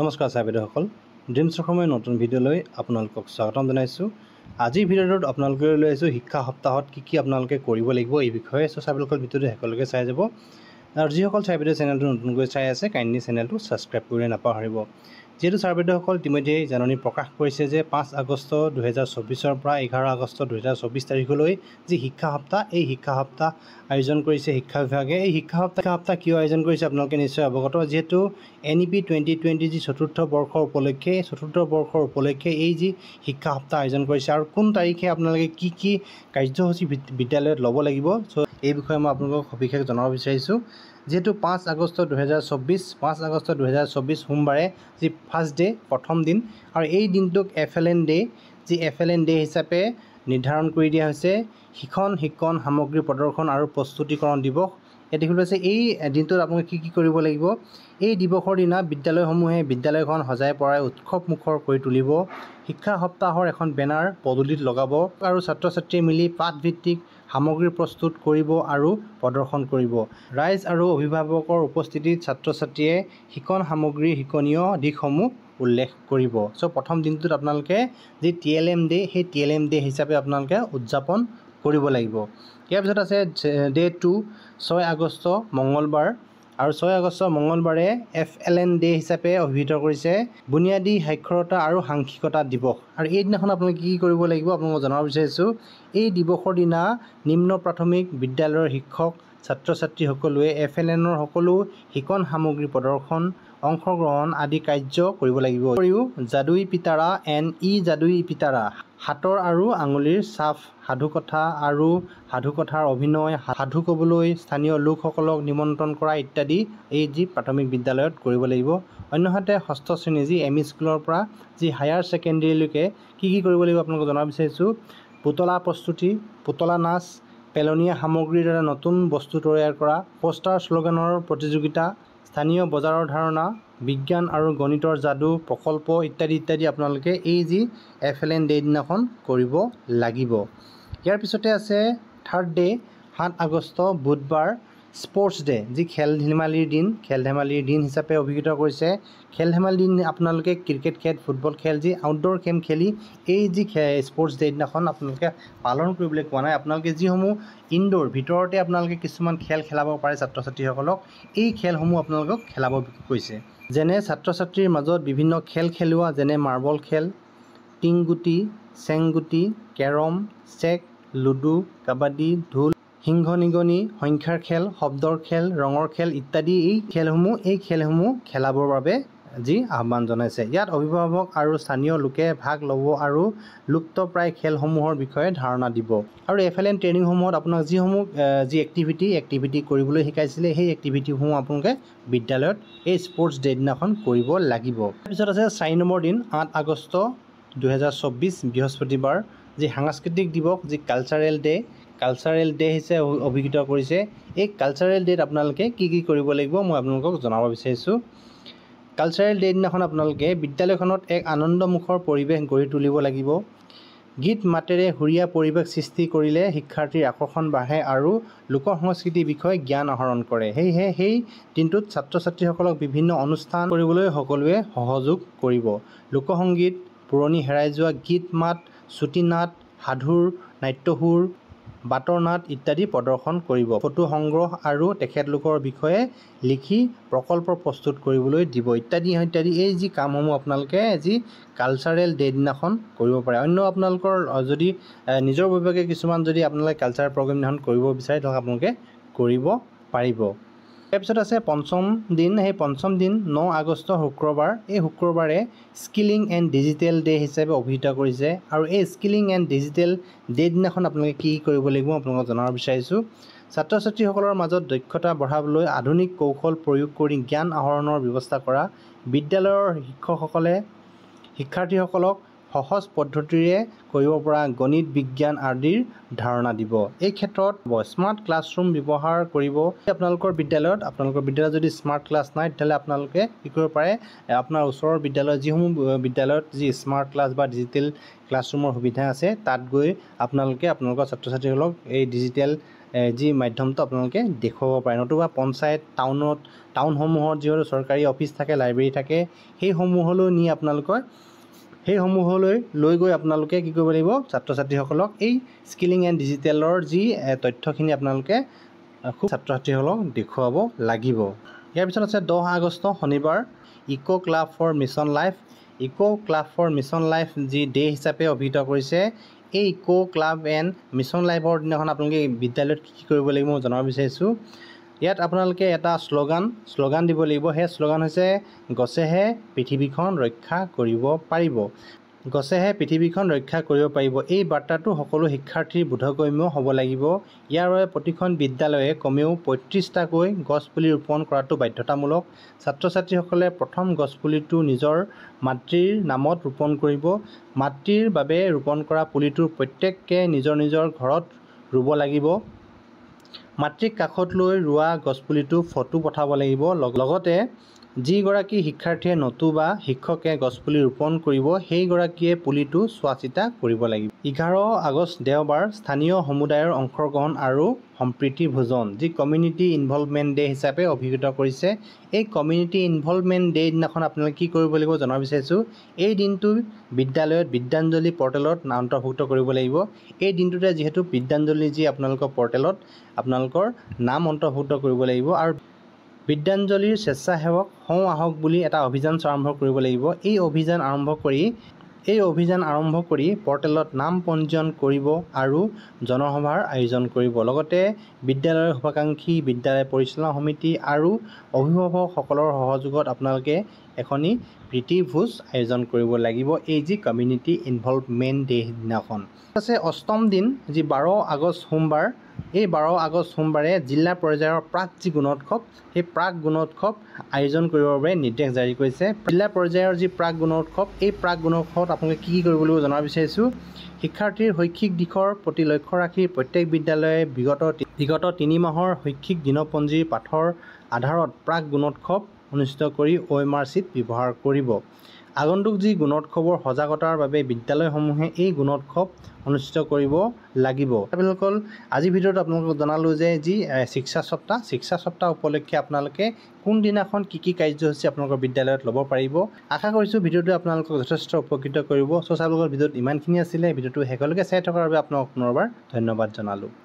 নমস্কাৰ চাহ বাইদেউসকল ড্ৰিমছৰ সময় নতুন ভিডিঅ'লৈ আপোনালোকক স্বাগতম জনাইছোঁ আজিৰ ভিডিঅ'টোত আপোনালোকে লৈ আহিছোঁ শিক্ষা সপ্তাহত কি কি আপোনালোকে কৰিব লাগিব এই বিষয়ে আছোঁ চাই বাইদেউসকল ভিডিঅ'টো শেষলৈকে চাই যাব আৰু যিসকল চাই বাইদেউ চেনেলটো নতুনকৈ চাই আছে কাইণ্ডলি চেনেলটো ছাবস্ক্ৰাইব কৰিবলৈ নাপাহৰিব যিহেতু ছাৰ চাৰ্বেদ্যসকল ইতিমধ্যে জাননী প্ৰকাশ কৰিছে যে পাঁচ আগষ্ট দুহেজাৰ চৌবিছৰ পৰা এঘাৰ আগষ্ট দুহেজাৰ চৌবিছ তাৰিখলৈ যি শিক্ষা সপ্তাহ এই শিক্ষা সপ্তাহ আয়োজন কৰিছে শিক্ষা বিভাগে এই শিক্ষা সপ্তাহ সপ্তাহ কিয় আয়োজন কৰিছে আপোনালোকে নিশ্চয় অৱগত যিহেতু N E P twenty twenty যি চতুৰ্থ বৰ্ষ উপলক্ষে এই চতুৰ্থ বৰ্ষৰ উপলক্ষে এই যি শিক্ষা সপ্তাহ আয়োজন কৰিছে আৰু কোন তাৰিখে আপোনালোকে কি কি কাৰ্যসূচী বিদ্যালয়ত ল'ব লাগিব চ' এই বিষয়ে মই আপোনালোকক সবিশেষ জনাব বিচাৰিছোঁ যিহেতু পাঁচ আগষ্ট দুহেজাৰ চৌব্বিছ পাঁচ আগষ্ট দুহেজাৰ চৌব্বিছ সোমবাৰে যি ফাৰ্ষ্ট ডে' প্ৰথম দিন আৰু এই দিনটোক এফ এল এন ডে' যি এফ এল এন ডে' হিচাপে নিৰ্ধাৰণ কৰি দিয়া হৈছে শিক্ষণ শিক্ষণ সামগ্ৰী প্ৰদৰ্শন আৰু প্ৰস্তুতিকৰণ দিৱস ইয়াত দেখিবলৈ পাইছে এই দিনটোত আপোনালোকে কি কি কৰিব লাগিব এই দিৱসৰ দিনা বিদ্যালয়সমূহে বিদ্যালয়খন সজাই পৰাই উৎসৱ মুখৰ কৰি তুলিব শিক্ষা সপ্তাহৰ এখন বেনাৰ পদূলিত লগাব আৰু ছাত্ৰ ছাত্ৰীয়ে মিলি পাঠভিত্তিক সামগ্ৰী প্ৰস্তুত কৰিব আৰু প্ৰদৰ্শন কৰিব ৰাইজ আৰু অভিভাৱকৰ উপস্থিতিত ছাত্ৰ ছাত্ৰীয়ে শিকন সামগ্ৰীৰ শিকনীয় দিশসমূহ উল্লেখ কৰিব চ' প্ৰথম দিনটোত আপোনালোকে যি টি এল এম ডে' সেই টি এল এম ডে' হিচাপে আপোনালোকে উদযাপন কৰিব লাগিব ইয়াৰ পিছত আছে ডে' টু ছয় আগষ্ট মঙলবাৰ আৰু ছয় আগষ্ট মঙলবাৰে এফ এল এন ডে হিচাপে অভিহিত কৰিছে বুনিয়াদী সাক্ষৰতা আৰু সাংসিকতা দিৱস আৰু এইদিনাখন আপোনালোকে কি কৰিব লাগিব আপোনালোকক জনাব বিচাৰিছোঁ এই দিৱসৰ দিনা নিম্ন প্ৰাথমিক বিদ্যালয়ৰ শিক্ষক ছাত্ৰ ছাত্ৰীসকলোৱে এফ এল এনৰ সকলো শিকন সামগ্ৰী প্ৰদৰ্শন অংশগ্ৰহণ আদি কাৰ্য কৰিব লাগিব যাদুই পিতাৰা এন ই যাদুই পিতাৰা হাতৰ আৰু আঙুলিৰ চাপ সাধুকথা আৰু সাধুকথাৰ অভিনয় সাধু ক'বলৈ স্থানীয় লোকসকলক নিমন্ত্ৰণ কৰা ইত্যাদি এই যি প্ৰাথমিক বিদ্যালয়ত কৰিব লাগিব অন্যহাতে ষষ্ঠ শ্ৰেণী যি এম ই স্কুলৰ পৰা যি হায়াৰ ছেকেণ্ডেৰীলৈকে কি কি কৰিব লাগিব আপোনালোকক জনাব বিচাৰিছোঁ পুতলা প্ৰস্তুতি পুতলা নাচ পেলনীয়া সামগ্ৰীৰ দ্বাৰা নতুন বস্তু তৈয়াৰ কৰা পষ্টাৰ শ্লোগানৰ প্ৰতিযোগিতা স্থানীয় বজাৰৰ ধাৰণা বিজ্ঞান আৰু গণিতৰ যাদু প্ৰকল্প ইত্যাদি ইত্যাদি আপোনালোকে এই যি এফ এল এন ডে দিনাখন কৰিব লাগিব ইয়াৰ পিছতে আছে থাৰ্ড ডে' সাত আগষ্ট বুধবাৰ স্পৰ্টছ ডে' যি খেল ধেমালিৰ দিন খেল ধেমালিৰ দিন হিচাপে অভিহিত কৰিছে খেল ধেমালিৰ দিন আপোনালোকে ক্ৰিকেট খেল ফুটবল খেল যি আউটডোৰ গেম খেলি এই যি খে স্পৰ্টছ ডে' দিনাখন আপোনালোকে পালন কৰিবলৈ কোৱা নাই আপোনালোকে যিসমূহ ইনড'ৰ ভিতৰতে আপোনালোকে কিছুমান খেল খেলাব পাৰে ছাত্ৰ ছাত্ৰীসকলক এই খেলসমূহ আপোনালোকক খেলাব কৈছে যেনে ছাত্ৰ ছাত্ৰীৰ মাজত বিভিন্ন খেল খেলোৱা যেনে মাৰ্বল খেল টিংগুটি চেংগুটি কেৰম চেক লুডু কাবাডী ঢোল সিংহ নিগনি সংখ্যাৰ খেল শব্দৰ খেল ৰঙৰ খেল ইত্যাদি এই খেলসমূহ এই খেলসমূহ খেলাবৰ বাবে যি আহ্বান জনাইছে ইয়াত অভিভাৱক আৰু স্থানীয় লোকে ভাগ ল'ব আৰু লুপ্তপ্ৰায় খেলসমূহৰ বিষয়ে ধাৰণা দিব আৰু এফ এল এন ট্ৰেইনিংসমূহত আপোনাক যিসমূহ যি এক্টিভিটি এক্টিভিটি কৰিবলৈ শিকাইছিলে সেই এক্টিভিটিসমূহ আপোনালোকে বিদ্যালয়ত এই স্পৰ্টছ ডে দিনাখন কৰিব লাগিব তাৰপিছত আছে চাৰি নম্বৰ দিন আঠ আগষ্ট দুহেজাৰ চৌব্বিছ বৃহস্পতিবাৰ যি সাংস্কৃতিক দিৱস যি কালচাৰেল ডে' কালচাৰেল ডে হিচাপে অভিহিত কৰিছে এই কালচাৰেল ডেত আপোনালোকে কি কি কৰিব লাগিব মই আপোনালোকক জনাব বিচাৰিছোঁ কালচাৰেল ডে দিনাখন আপোনালোকে বিদ্যালয়খনত এক আনন্দমুখৰ পৰিৱেশ গঢ়ি তুলিব লাগিব গীত মাতেৰে সুৰীয়া পৰিৱেশ সৃষ্টি কৰিলে শিক্ষাৰ্থীৰ আকৰ্ষণ বাঢ়ে আৰু লোক সংস্কৃতিৰ বিষয়ে জ্ঞান আহৰণ কৰে সেয়েহে সেই দিনটোত ছাত্ৰ ছাত্ৰীসকলক বিভিন্ন অনুষ্ঠান কৰিবলৈ সকলোৱে সহযোগ কৰিব লোকসংগীত পুৰণি হেৰাই যোৱা গীত মাত চুটি নাট সাধুৰ নাট্যসুৰ বাটৰ নাট ইত্যাদি প্ৰদৰ্শন কৰিব ফটো সংগ্ৰহ আৰু তেখেতলোকৰ বিষয়ে লিখি প্ৰকল্প প্ৰস্তুত কৰিবলৈ দিব ইত্যাদি ইত্যাদি এই যি কামসমূহ আপোনালোকে যি কালচাৰেল ডে দিনাখন কৰিব পাৰে অন্য আপোনালোকৰ যদি নিজৰ বিভাগে কিছুমান যদি আপোনালোকে কালচাৰেল প্ৰগ্ৰেম দিনাখন কৰিব বিচাৰে তেনেহ'লে আপোনালোকে কৰিব পাৰিব তাৰপিছত আছে পঞ্চম দিন সেই পঞ্চম দিন ন আগষ্ট শুক্ৰবাৰ এই শুক্ৰবাৰে স্কিলিং এণ্ড ডিজিটেল ডে' হিচাপে অভিহিত কৰিছে আৰু এই স্কিলিং এণ্ড ডিজিটেল ডে' দিনাখন আপোনালোকে কি কৰিব লাগিব আপোনালোকক জনাব বিচাৰিছোঁ ছাত্ৰ ছাত্ৰীসকলৰ মাজত দক্ষতা বঢ়াবলৈ আধুনিক কৌশল প্ৰয়োগ কৰি জ্ঞান আহৰণৰ ব্যৱস্থা কৰা বিদ্যালয়ৰ শিক্ষকসকলে শিক্ষাৰ্থীসকলক সহজ পদ্ধতিৰে কৰিব পৰা গণিত বিজ্ঞান আদিৰ ধাৰণা দিব এই ক্ষেত্ৰত স্মাৰ্ট ক্লাছৰুম ব্যৱহাৰ কৰিব আপোনালোকৰ বিদ্যালয়ত আপোনালোকৰ বিদ্যালয়ত যদি স্মাৰ্ট ক্লাছ নাই তেতিয়াহ'লে আপোনালোকে কি কৰিব পাৰে আপোনাৰ ওচৰৰ বিদ্যালয়ত যিসমূহ বিদ্যালয়ত যি স্মাৰ্ট ক্লাছ বা ডিজিটেল ক্লাছৰুমৰ সুবিধা আছে তাত গৈ আপোনালোকে আপোনালোকৰ ছাত্ৰ ছাত্ৰীসকলক এই ডিজিটেল যি মাধ্যমটো আপোনালোকে দেখুৱাব পাৰে নতুবা পঞ্চায়ত টাউনত টাউনসমূহত যিহেতু চৰকাৰী অফিচ থাকে লাইব্ৰেৰী থাকে সেইসমূহলৈ নি আপোনালোকৰ সেইসমূহলৈ লৈ গৈ আপোনালোকে কি কৰিব লাগিব ছাত্ৰ ছাত্ৰীসকলক এই স্কিলিং এণ্ড ডিজিটেলৰ যি তথ্যখিনি আপোনালোকে খুব ছাত্ৰ ছাত্ৰীসকলক দেখুৱাব লাগিব ইয়াৰ পিছত আছে দহ আগষ্ট শনিবাৰ eco' club for mission life eco' club for mission life যি ডে' হিচাপে অভিহিত কৰিছে এই ইক' ক্লাব এণ্ড মিছন লাইফৰ দিনাখন আপোনালোকে বিদ্যালয়ত কি কি কৰিব লাগিব মই জনাব বিচাৰিছোঁ ইয়াত আপোনালোকে এটা শ্লোগান শ্লোগান দিব লাগিব সেই শ্লোগান হৈছে গছেহে পৃথিৱীখন ৰক্ষা কৰিব পাৰিব গছেহে পৃথিৱীখন ৰক্ষা কৰিব পাৰিব এই বাৰ্তাটো সকলো শিক্ষাৰ্থীৰ বোধগম্য হ'ব লাগিব ইয়াৰ বাবে প্ৰতিখন বিদ্যালয়ে কমেও পঁয়ত্ৰিছটাকৈ গছপুলি ৰোপণ কৰাটো বাধ্যতামূলক ছাত্ৰ ছাত্ৰীসকলে প্ৰথম গছপুলিটো নিজৰ মাতৃৰ নামত ৰোপণ কৰিব মাতৃৰ বাবে ৰোপণ কৰা পুলিটো প্ৰত্যেককে নিজৰ নিজৰ ঘৰত ৰুব লাগিব মাতৃক কাষত লৈ ৰোৱা গছপুলিটো ফটো পঠাব লাগিব লগতে যিগৰাকী শিক্ষাৰ্থীয়ে নতুবা শিক্ষকে গছপুলি ৰোপণ কৰিব সেইগৰাকীয়ে পুলিটো চোৱা চিতা কৰিব লাগিব এঘাৰ আগষ্ট দেওবাৰ স্থানীয় সমুদায়ৰ অংশগ্ৰহণ আৰু সম্প্ৰীতি ভোজন যি কমিউনিটি ইনভলভমেণ্ট ডে' হিচাপে অভিহিত কৰিছে এই কমিউনিটি ইনভলভমেণ্ট ডে' দিনাখন আপোনালোকে কি কৰিব লাগিব জনাব বিচাৰিছোঁ এই দিনটো বিদ্যালয়ত বিদ্যাঞ্জলি পৰ্টেলত অন্তৰ্ভুক্ত কৰিব লাগিব এই দিনটোতে যিহেতু বিদ্যাঞ্জলি যি আপোনালোকৰ পৰ্টেলত আপোনালোকৰ নাম অন্তৰ্ভুক্ত কৰিব লাগিব আৰু বিদ্যাঞ্জলিৰ স্বেচ্ছাসেৱক হওঁ আহক বুলি এটা অভিযান আৰম্ভ কৰিব লাগিব এই অভিযান আৰম্ভ কৰি এই অভিযান আৰম্ভ কৰি পৰ্টেলত নাম পঞ্জীয়ন কৰিব আৰু জনসভাৰ আয়োজন কৰিব লগতে বিদ্যালয়ৰ শুভাকাংক্ষী বিদ্যালয় পৰিচালনা সমিতি আৰু অভিভাৱকসকলৰ সহযোগত আপোনালোকে এখনি প্ৰীতি ভোজ আয়োজন কৰিব লাগিব এই যি কমিউনিটি ইনভলভমেণ্ট ডে' দিনাখন আছে অষ্টম দিন যি বাৰ আগষ্ট সোমবাৰ এই বাৰ আগষ্ট সোমবাৰে জিলা পৰ্যায়ৰ প্ৰাক যি গুণোৎসৱ সেই প্ৰাক গুণোৎসৱ আয়োজন কৰিবৰ বাবে নিৰ্দেশ জাৰি কৰিছে জিলা পৰ্যায়ৰ যি প্ৰাক গুণোৎসৱ এই প্ৰাক গুণোৎসৱত আপোনালোকে কি কি কৰিবলৈ জনাব বিচাৰিছোঁ শিক্ষাৰ্থীৰ শৈক্ষিক দিশৰ প্ৰতি লক্ষ্য ৰাখি প্ৰত্যেক বিদ্যালয়ে বিগত বিগত তিনি মাহৰ শৈক্ষিক দিনপঞ্জীৰ পাঠৰ আধাৰত প্ৰাক গুণোৎসৱ অনুষ্ঠিত কৰি অ' এম আৰ চিত ব্যৱহাৰ কৰিব আগন্তুক যি গুণোৎসৱৰ সজাগতাৰ বাবে বিদ্যালয়সমূহে এই গুণোৎসৱ অনুষ্ঠিত কৰিব লাগিব আপোনালোকৰ আজিৰ ভিতৰত আপোনালোকক জনালোঁ যে যি শিক্ষা সপ্তাহ শিক্ষা সপ্তাহ উপলক্ষে আপোনালোকে কোনদিনাখন কি কি কাৰ্যসূচী আপোনালোকৰ বিদ্যালয়ত ল'ব পাৰিব আশা কৰিছোঁ ভিডিঅ'টোৱে আপোনালোকক যথেষ্ট উপকৃত কৰিব চ' চাবলগৰ ভিডিঅ'ত ইমানখিনি আছিলে ভিডিঅ'টো শেষলৈকে চাই থকাৰ বাবে আপোনালোকক পুনৰবাৰ ধন্যবাদ জনালোঁ